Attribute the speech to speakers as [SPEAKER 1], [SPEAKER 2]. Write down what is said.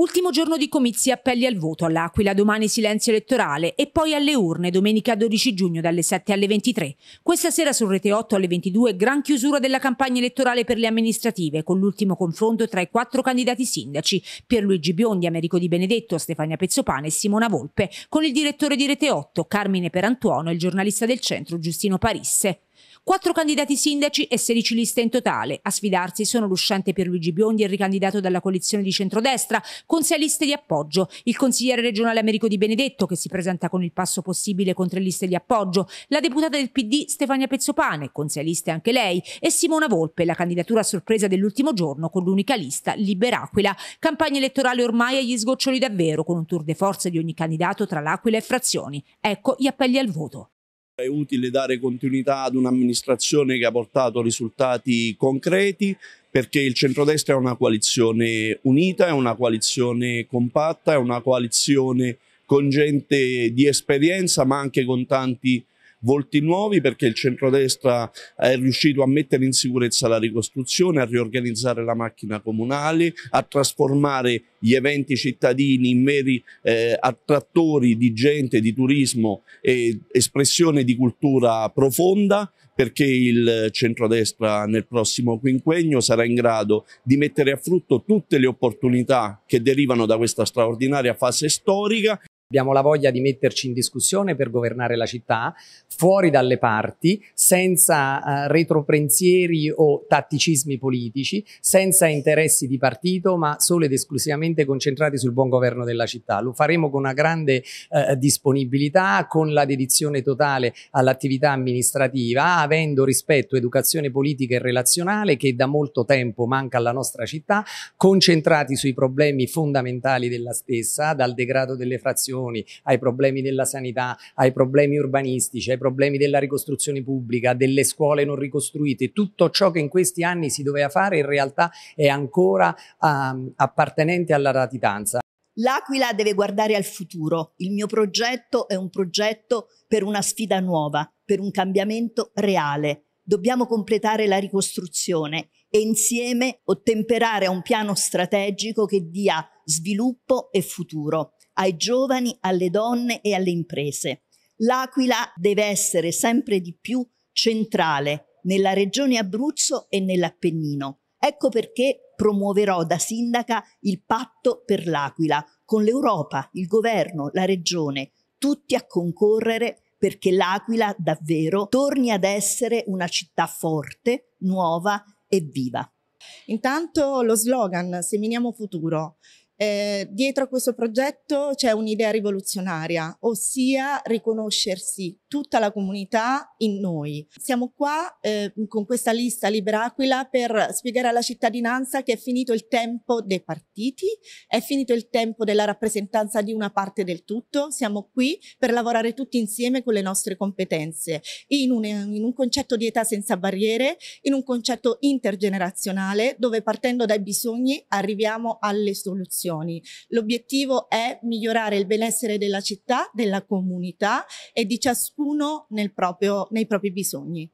[SPEAKER 1] Ultimo giorno di comizi e appelli al voto all'Aquila, domani silenzio elettorale e poi alle urne domenica 12 giugno dalle 7 alle 23. Questa sera su Rete 8 alle 22 gran chiusura della campagna elettorale per le amministrative con l'ultimo confronto tra i quattro candidati sindaci Pierluigi Biondi, Americo Di Benedetto, Stefania Pezzopane e Simona Volpe con il direttore di Rete 8 Carmine Perantuono e il giornalista del centro Giustino Parisse. Quattro candidati sindaci e 16 liste in totale. A sfidarsi sono l'uscente Pierluigi Biondi, il ricandidato dalla coalizione di centrodestra, con sei liste di appoggio, il consigliere regionale Americo Di Benedetto, che si presenta con il passo possibile con tre liste di appoggio, la deputata del PD Stefania Pezzopane, con sei liste anche lei, e Simona Volpe, la candidatura a sorpresa dell'ultimo giorno con l'unica lista Libera Aquila. Campagna elettorale ormai agli sgoccioli davvero, con un tour de force di ogni candidato tra l'Aquila e Frazioni. Ecco gli appelli al voto.
[SPEAKER 2] È utile dare continuità ad un'amministrazione che ha portato risultati concreti perché il centrodestra è una coalizione unita, è una coalizione compatta, è una coalizione con gente di esperienza ma anche con tanti volti nuovi perché il centrodestra è riuscito a mettere in sicurezza la ricostruzione, a riorganizzare la macchina comunale, a trasformare gli eventi cittadini in meri eh, attrattori di gente, di turismo e espressione di cultura profonda perché il centrodestra nel prossimo quinquennio sarà in grado di mettere a frutto tutte le opportunità che derivano da questa straordinaria fase storica Abbiamo la voglia di metterci in discussione per governare
[SPEAKER 3] la città, fuori dalle parti, senza eh, retroprensieri o tatticismi politici, senza interessi di partito, ma solo ed esclusivamente concentrati sul buon governo della città. Lo faremo con una grande eh, disponibilità, con la dedizione totale all'attività amministrativa, avendo rispetto educazione politica e relazionale che da molto tempo manca alla nostra città, concentrati sui problemi fondamentali della stessa, dal degrado delle frazioni migrazioni, ai problemi della sanità, ai problemi urbanistici, ai problemi della ricostruzione pubblica, delle scuole non ricostruite, tutto ciò che in questi anni si doveva fare in realtà è ancora um, appartenente alla latitanza.
[SPEAKER 4] L'Aquila deve guardare al futuro. Il mio progetto è un progetto per una sfida nuova, per un cambiamento reale. Dobbiamo completare la ricostruzione e insieme ottemperare a un piano strategico che dia sviluppo e futuro ai giovani, alle donne e alle imprese. L'Aquila deve essere sempre di più centrale nella regione Abruzzo e nell'Appennino. Ecco perché promuoverò da sindaca il patto per l'Aquila, con l'Europa, il governo, la regione, tutti a concorrere perché l'Aquila davvero torni ad essere una città forte, nuova e viva. Intanto lo slogan Seminiamo futuro eh,
[SPEAKER 5] dietro a questo progetto c'è un'idea rivoluzionaria, ossia riconoscersi tutta la comunità in noi. Siamo qua eh, con questa lista Libera Aquila per spiegare alla cittadinanza che è finito il tempo dei partiti, è finito il tempo della rappresentanza di una parte del tutto, siamo qui per lavorare tutti insieme con le nostre competenze in un, in un concetto di età senza barriere, in un concetto intergenerazionale dove partendo dai bisogni arriviamo alle soluzioni. L'obiettivo è migliorare il benessere della città, della comunità e di
[SPEAKER 4] ciascuno ciascuno proprio, nei propri bisogni.